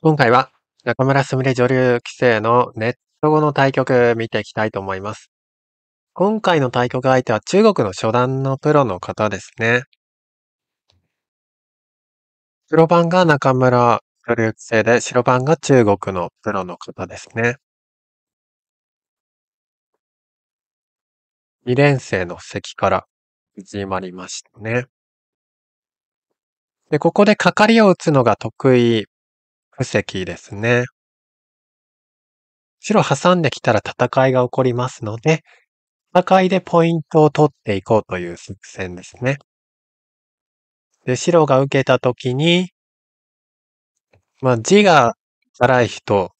今回は中村すみれ女流棋聖のネット後の対局見ていきたいと思います。今回の対局相手は中国の初段のプロの方ですね。黒番が中村女流棋聖で白番が中国のプロの方ですね。2連生の席から始まりましたね。で、ここでかかりを打つのが得意布石ですね。白挟んできたら戦いが起こりますので、戦いでポイントを取っていこうという作戦ですね。で、白が受けた時に、まあ字が荒い人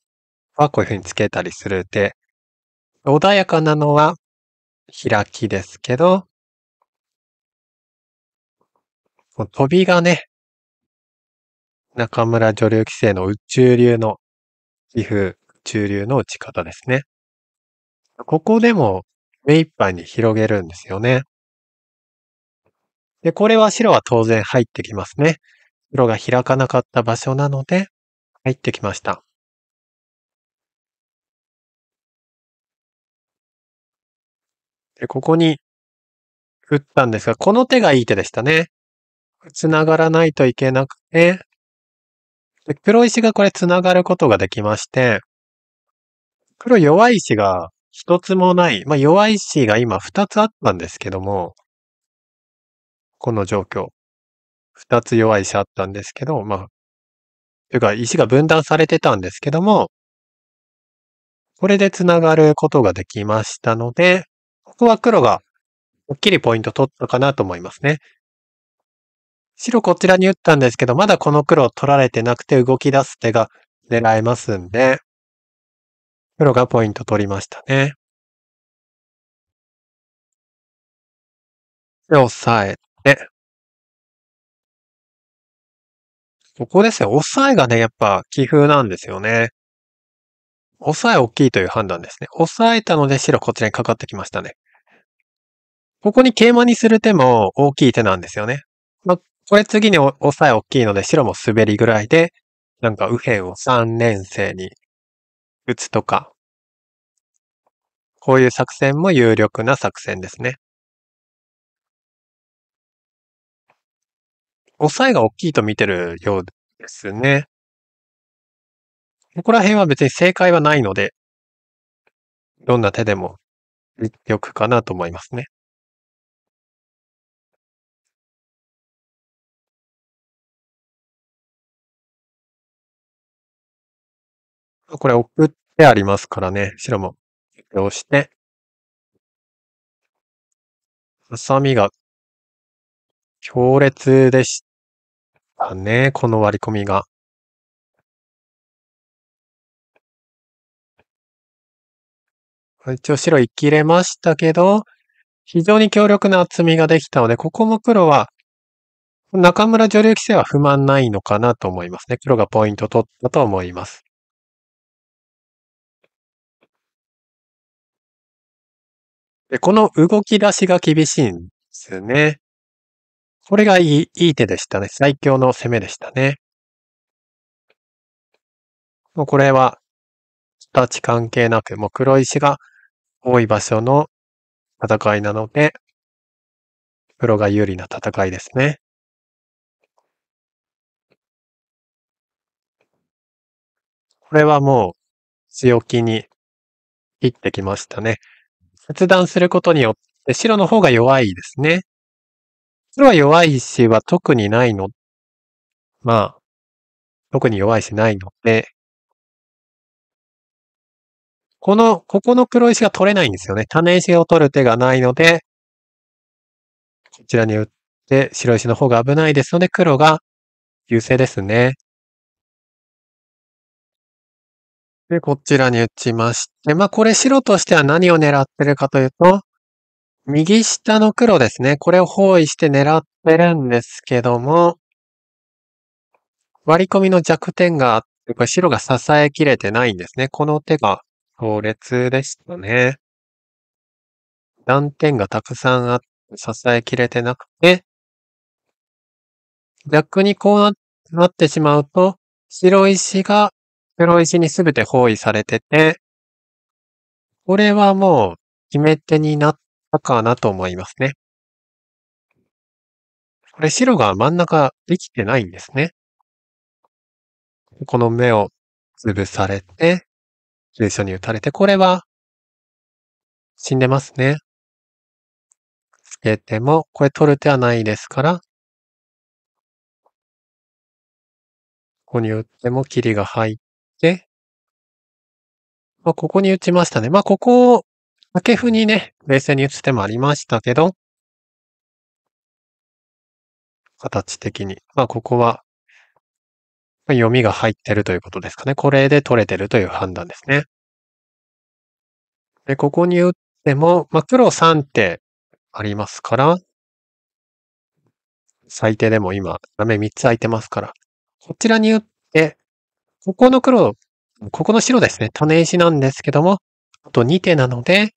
はこういうふうにつけたりするで、穏やかなのは開きですけど、飛びがね、中村女流棋聖の宇宙流の棋風、宙流の打ち方ですね。ここでも目いっぱいに広げるんですよね。で、これは白は当然入ってきますね。黒が開かなかった場所なので、入ってきました。で、ここに打ったんですが、この手がいい手でしたね。繋がらないといけなくて、で黒石がこれ繋がることができまして、黒弱い石が一つもない、まあ弱い石が今二つあったんですけども、この状況。二つ弱い石あったんですけど、まあ、というか石が分断されてたんですけども、これで繋がることができましたので、ここは黒が、おっきりポイント取ったかなと思いますね。白こちらに打ったんですけど、まだこの黒取られてなくて動き出す手が狙えますんで、黒がポイント取りましたね。で、押さえて。ここですよ。押さえがね、やっぱ棋風なんですよね。押さえ大きいという判断ですね。押さえたので白こちらにかかってきましたね。ここに桂馬にする手も大きい手なんですよね。まあ、これ次に押さえ大きいので白も滑りぐらいで、なんか右辺を3年生に打つとか、こういう作戦も有力な作戦ですね。押さえが大きいと見てるようですね。ここら辺は別に正解はないので、どんな手でもよくかなと思いますね。これ送ってありますからね、白も。押して、ハサミが強烈でしたね、この割り込みが。一応白生きれましたけど、非常に強力な厚みができたので、ここも黒は、中村女流棋聖は不満ないのかなと思いますね。黒がポイント取ったと思います。で、この動き出しが厳しいんですよね。これがいい、いい手でしたね。最強の攻めでしたね。もうこれは、ち関係なく、もう黒石が多い場所の戦いなので、黒が有利な戦いですね。これはもう強気に切ってきましたね。切断することによって白の方が弱いですね。黒は弱い石は特にないの。まあ、特に弱い石ないので、この、ここの黒石が取れないんですよね。種石を取る手がないので、こちらに打って白石の方が危ないですので、黒が優勢ですね。で、こちらに打ちまして、まあ、これ白としては何を狙ってるかというと、右下の黒ですね。これを包囲して狙ってるんですけども、割り込みの弱点があって、これ白が支えきれてないんですね。この手が強烈でしたね。断点がたくさんあって、支えきれてなくて、逆にこうなってしまうと、白石が黒石にすべて包囲されてて、これはもう決め手になったかなと思いますね。これ白が真ん中できてないんですね。この目を潰されて、最初に打たれて、これは死んでますね。つけても、これ取る手はないですから、ここに打っても霧が入っで、まあ、ここに打ちましたね。まあ、ここを、掛布にね、冷静に打つ手もありましたけど、形的に。まあ、ここは、読みが入ってるということですかね。これで取れてるという判断ですね。で、ここに打っても、まあ、黒3手ありますから、最低でも今、ダメ3つ空いてますから、こちらに打って、ここの黒、ここの白ですね。種石なんですけども、あと2手なので、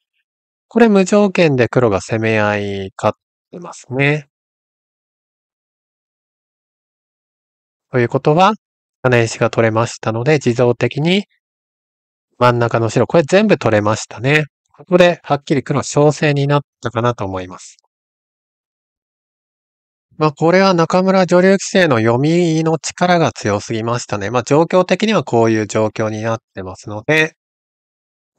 これ無条件で黒が攻め合い勝ってますね。ということは、種石が取れましたので、自動的に真ん中の白、これ全部取れましたね。ここではっきり黒小正になったかなと思います。まあ、これは中村女流棋聖の読みの力が強すぎましたね。まあ、状況的にはこういう状況になってますので、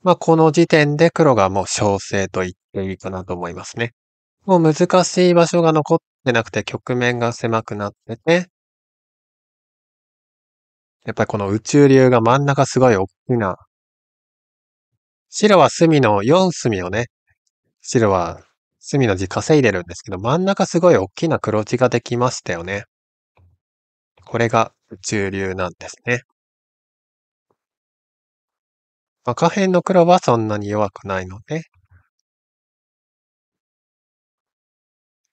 まあ、この時点で黒がもう小生と言っていいかなと思いますね。もう難しい場所が残ってなくて局面が狭くなってて、やっぱりこの宇宙流が真ん中すごい大きな。白は隅の4隅をね、白は隅の字稼いでるんですけど、真ん中すごい大きな黒字ができましたよね。これが宇宙流なんですね。下辺の黒はそんなに弱くないので、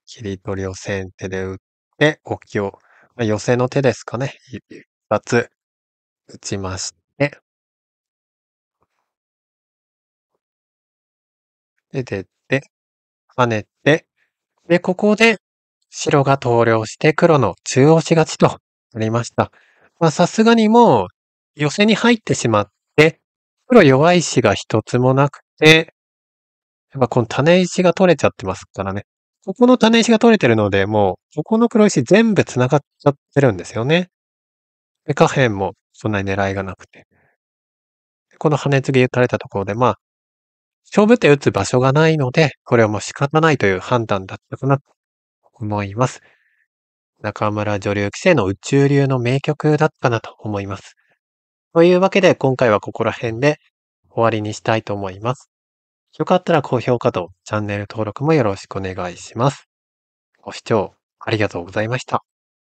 切り取りを先手で打って、置きを、まあ、寄せの手ですかね。一発打ちまして、で、出跳ねて、で、ここで白が投了して黒の中押し勝ちとなりました。まあさすがにもう寄せに入ってしまって、黒弱い石が一つもなくて、やっぱこの種石が取れちゃってますからね。ここの種石が取れてるので、もう、ここの黒石全部繋がっちゃってるんですよね。で、下辺もそんなに狙いがなくて。この羽継ぎ打たれたところで、まあ、勝負手打つ場所がないので、これはもう仕方ないという判断だったかなと思います。中村女流棋聖の宇宙流の名曲だったなと思います。というわけで今回はここら辺で終わりにしたいと思います。よかったら高評価とチャンネル登録もよろしくお願いします。ご視聴ありがとうございました。